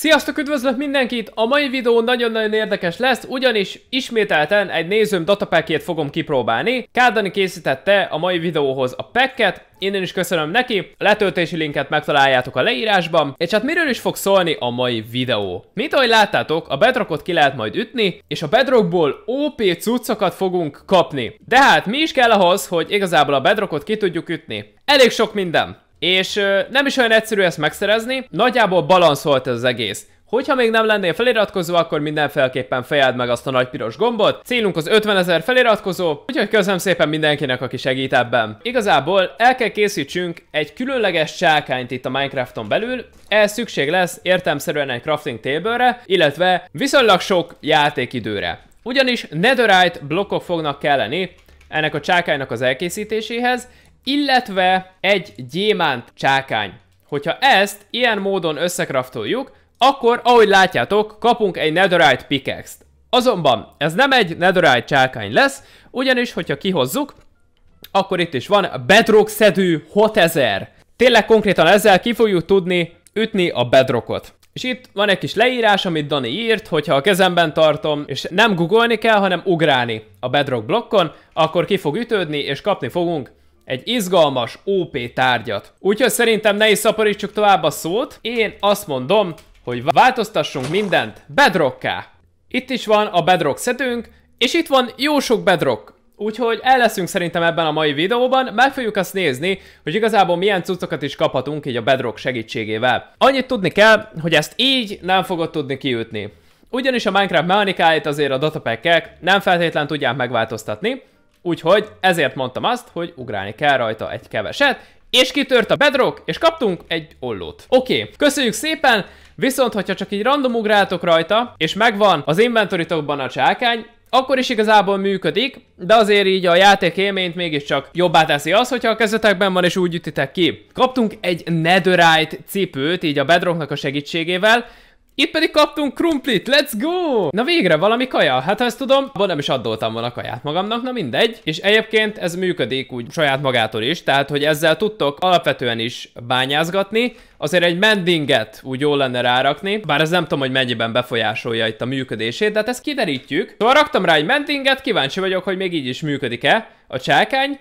Sziasztok, üdvözlök mindenkit! A mai videó nagyon-nagyon érdekes lesz, ugyanis ismételten egy nézőm datapackjét fogom kipróbálni. Kárdani készítette a mai videóhoz a packet, innen is köszönöm neki, a letöltési linket megtaláljátok a leírásban, és hát miről is fog szólni a mai videó. Mint ahogy láttátok, a bedrockot ki lehet majd ütni, és a bedrockból OP cuccokat fogunk kapni. De hát mi is kell ahhoz, hogy igazából a bedrockot ki tudjuk ütni? Elég sok minden. És ö, nem is olyan egyszerű ezt megszerezni, nagyjából balanszolt ez az egész. Hogyha még nem lennél feliratkozó, akkor mindenféleképpen fejeld meg azt a nagy piros gombot. Célunk az 50 ezer feliratkozó, úgyhogy köszönöm szépen mindenkinek, aki segít ebben. Igazából el kell készítsünk egy különleges csákányt itt a Minecrafton belül, ehhez szükség lesz értelmszerűen egy crafting table illetve viszonylag sok játékidőre. Ugyanis netherite blokkok fognak kelleni ennek a csákánynak az elkészítéséhez, illetve egy gyémánt csákány. Hogyha ezt ilyen módon összekraftoljuk, akkor, ahogy látjátok, kapunk egy netherite pickaxe-t. Azonban ez nem egy netherite csákány lesz, ugyanis, hogyha kihozzuk, akkor itt is van a bedrock szedő 6000. Tényleg konkrétan ezzel ki fogjuk tudni ütni a bedrockot. És itt van egy kis leírás, amit Dani írt, hogyha a kezemben tartom, és nem googolni kell, hanem ugrálni a bedrock blokkon, akkor ki fog ütődni, és kapni fogunk egy izgalmas OP tárgyat. Úgyhogy szerintem ne is szaporítsuk tovább a szót. Én azt mondom, hogy változtassunk mindent bedrokká. Itt is van a bedrock szedünk, és itt van jó sok bedrock. Úgyhogy el leszünk szerintem ebben a mai videóban, meg fogjuk azt nézni, hogy igazából milyen cuccokat is kaphatunk így a bedrock segítségével. Annyit tudni kell, hogy ezt így nem fogod tudni kiütni. Ugyanis a Minecraft mechanikáit azért a datapack nem feltétlen tudják megváltoztatni, Úgyhogy ezért mondtam azt, hogy ugrálni kell rajta egy keveset, és kitört a bedrock, és kaptunk egy ollót. Oké, okay. köszönjük szépen, viszont hogyha csak így random ugráltok rajta, és megvan az inventoritokban a csákány, akkor is igazából működik, de azért így a játék élményt mégiscsak jobbá teszi az, hogyha a kezetekben van és úgy ütitek ki. Kaptunk egy netherite cipőt így a bedrocknak a segítségével, itt pedig kaptunk krumplit, let's go! Na végre valami kaja, hát ha ezt tudom, abban nem is addoltam volna kaját magamnak, na mindegy. És egyébként ez működik úgy saját magától is, tehát hogy ezzel tudtok alapvetően is bányázgatni, azért egy mendinget úgy jól lenne rárakni, bár ez nem tudom, hogy mennyiben befolyásolja itt a működését, de hát ezt kiderítjük. Szóval raktam rá egy mendinget, kíváncsi vagyok, hogy még így is működik-e a csákány.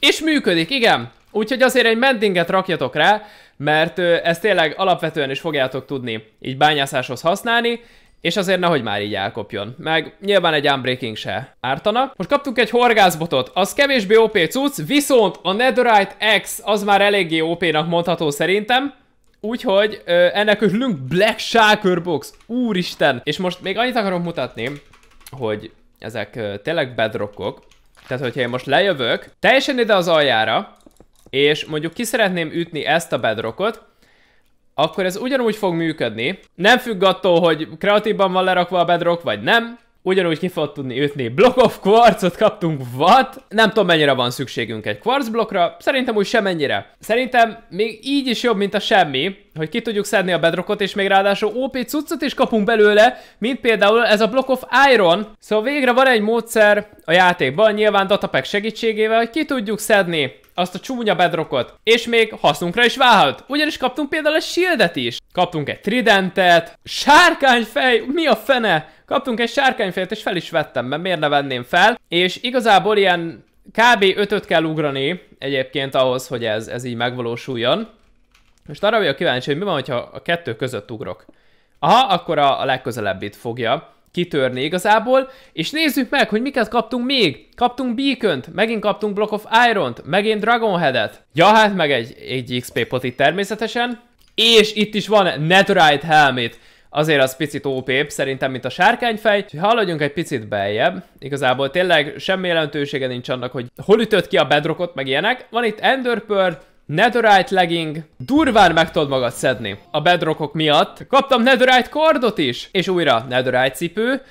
És működik, igen. Úgyhogy azért egy mendinget rakjatok rá, mert ezt tényleg alapvetően is fogjátok tudni így bányászáshoz használni, és azért nehogy már így elkopjon. Meg nyilván egy unbreaking se ártana. Most kaptunk egy horgászbotot, az kevésbé OP cucc, viszont a Netherite X az már eléggé OP-nak mondható szerintem. Úgyhogy ö, ennek örülünk Black Shaker Box, úristen! És most még annyit akarok mutatni, hogy ezek ö, tényleg bedrockok. Tehát, hogyha én most lejövök, teljesen ide az aljára, és mondjuk ki szeretném ütni ezt a bedrockot, akkor ez ugyanúgy fog működni. Nem függ attól, hogy kreatívban van lerakva a bedrock, vagy nem. Ugyanúgy ki fog tudni ütni. Block of quartzot kaptunk, what? Nem tudom, mennyire van szükségünk egy quartz blokkra, szerintem úgy semennyire. Szerintem még így is jobb, mint a semmi, hogy ki tudjuk szedni a bedrockot, és még ráadásul OP cuccot is kapunk belőle, mint például ez a Block of Iron. Szóval végre van egy módszer a játékban, nyilván datapack segítségével, hogy ki tudjuk szedni azt a csúnya bedrokot. És még hasznunkra is válhat, ugyanis kaptunk például egy shieldet is. Kaptunk egy tridentet, sárkányfej, mi a fene? Kaptunk egy sárkányfejet, és fel is vettem, mert miért ne venném fel. És igazából ilyen kb. 5 kell ugrani egyébként ahhoz, hogy ez, ez így megvalósuljon. Most arra vagyok kíváncsi, hogy mi van, ha a kettő között ugrok. Aha, akkor a, a legközelebbit fogja kitörni igazából, és nézzük meg, hogy miket kaptunk még. Kaptunk beacon megint kaptunk Block of Iron-t, megint Dragonhead-et. Ja, hát meg egy, egy XP pot itt természetesen. És itt is van Netherite Helmet. Azért az picit op szerintem, mint a sárkányfej. Ha haladjunk egy picit beljebb. Igazából tényleg semmi jelentősége nincs annak, hogy hol ütött ki a bedrockot, meg ilyenek. Van itt Enderpearl, Netherite legging, durván meg tudod magad szedni a bedrockok miatt. Kaptam Netherite kardot is, és újra Netherite cipő.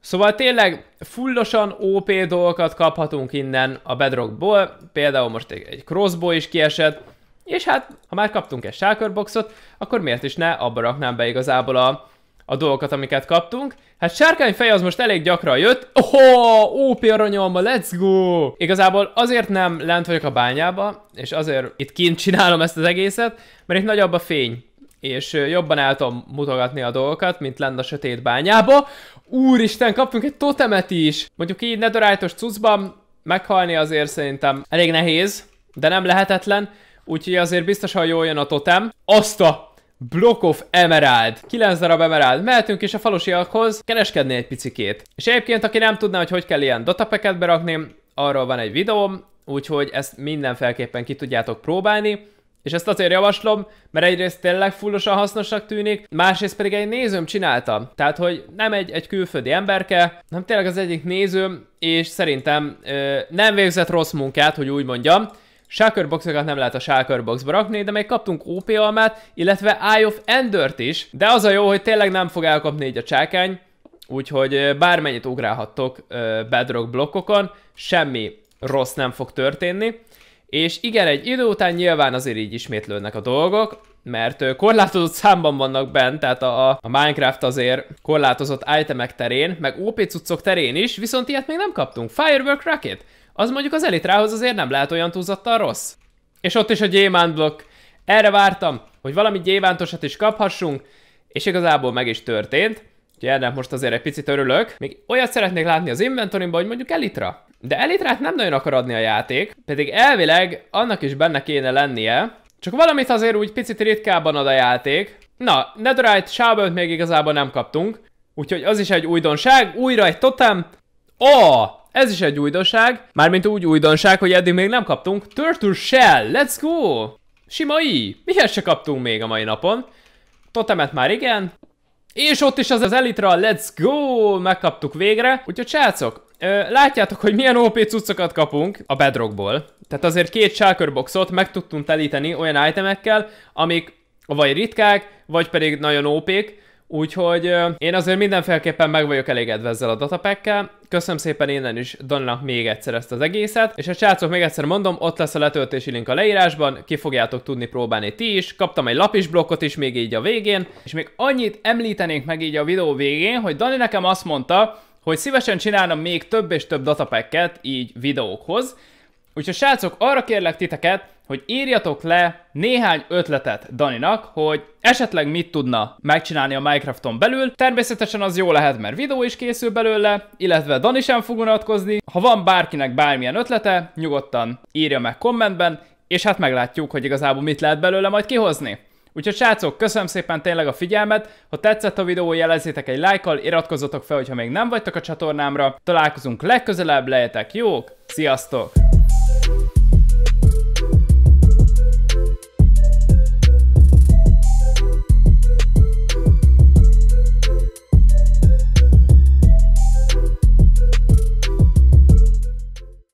Szóval tényleg fullosan OP dolgokat kaphatunk innen a bedrockból, például most egy crossbow is kiesett, és hát, ha már kaptunk egy shulkerboxot, akkor miért is ne abba raknám be igazából a a dolgokat, amiket kaptunk. Hát sárkány feje az most elég gyakran jött. Oh, OP aranyom, let's go! Igazából azért nem lent vagyok a bányába, és azért itt kint csinálom ezt az egészet, mert itt nagyobb a fény és jobban el tudom mutogatni a dolgokat, mint lenne a sötét bányába. Úristen, kaptunk egy totemet is! Mondjuk így nedorájtos cuccban meghalni azért szerintem elég nehéz, de nem lehetetlen, úgyhogy azért biztos, ha jól jön a totem. Azt a Block of Emerald. 9 darab Emerald. Mehetünk is a falusiakhoz kereskedni egy picikét. És egyébként, aki nem tudná, hogy hogy kell ilyen datapeket berakni, arról van egy videóm, úgyhogy ezt mindenféleképpen ki tudjátok próbálni. És ezt azért javaslom, mert egyrészt tényleg fullosan hasznosnak tűnik, másrészt pedig egy nézőm csinálta. Tehát, hogy nem egy, egy külföldi emberke, hanem tényleg az egyik nézőm, és szerintem ö, nem végzett rossz munkát, hogy úgy mondjam. Shulkerboxokat nem lehet a Shulkerboxba rakni, de még kaptunk OP almát, illetve Eye of Endert is, de az a jó, hogy tényleg nem fog elkapni így a csákány, úgyhogy bármennyit ugrálhattok bedrock blokkokon, semmi rossz nem fog történni. És igen, egy idő után nyilván azért így ismétlődnek a dolgok, mert korlátozott számban vannak bent, tehát a, a Minecraft azért korlátozott itemek terén, meg OP cuccok terén is, viszont ilyet még nem kaptunk. Firework Rocket! az mondjuk az elitrához azért nem lehet olyan túlzottan rossz. És ott is a gyémánt blokk. Erre vártam, hogy valami gyémántosat is kaphassunk, és igazából meg is történt. Úgyhogy ennek most azért egy picit örülök. Még olyat szeretnék látni az inventorimban, hogy mondjuk elitra. De elitrát nem nagyon akar adni a játék, pedig elvileg annak is benne kéne lennie. Csak valamit azért úgy picit ritkábban ad a játék. Na, Netherite shovel még igazából nem kaptunk. Úgyhogy az is egy újdonság, újra egy totem, Oh, ez is egy újdonság. Mármint úgy újdonság, hogy eddig még nem kaptunk. Turtle Shell, let's go! Sima I. Mihez se kaptunk még a mai napon. Totemet már igen. És ott is az az elitra, let's go! Megkaptuk végre. Úgyhogy srácok, látjátok, hogy milyen OP cuccokat kapunk a bedrockból. Tehát azért két shulkerboxot meg tudtunk telíteni olyan itemekkel, amik vagy ritkák, vagy pedig nagyon OP-k. Úgyhogy én azért mindenféleképpen meg vagyok elégedve ezzel a datapekkel. Köszönöm szépen innen is Donnak még egyszer ezt az egészet, és a srácok még egyszer mondom, ott lesz a letöltési link a leírásban, ki fogjátok tudni próbálni ti is, kaptam egy lapis blokkot is még így a végén, és még annyit említenénk meg így a videó végén, hogy Dani nekem azt mondta, hogy szívesen csinálom még több és több datapekket így videókhoz, Úgyhogy srácok, arra kérlek titeket, hogy írjatok le néhány ötletet Daninak, hogy esetleg mit tudna megcsinálni a Minecrafton belül. Természetesen az jó lehet, mert videó is készül belőle, illetve Dani sem fog unatkozni. Ha van bárkinek bármilyen ötlete, nyugodtan írja meg kommentben, és hát meglátjuk, hogy igazából mit lehet belőle majd kihozni. Úgyhogy srácok, köszönöm szépen tényleg a figyelmet, ha tetszett a videó, jelezzétek egy lájkkal, iratkozzatok fel, hogyha még nem vagytok a csatornámra, találkozunk legközelebb, lejetek jók, sziasztok! thank you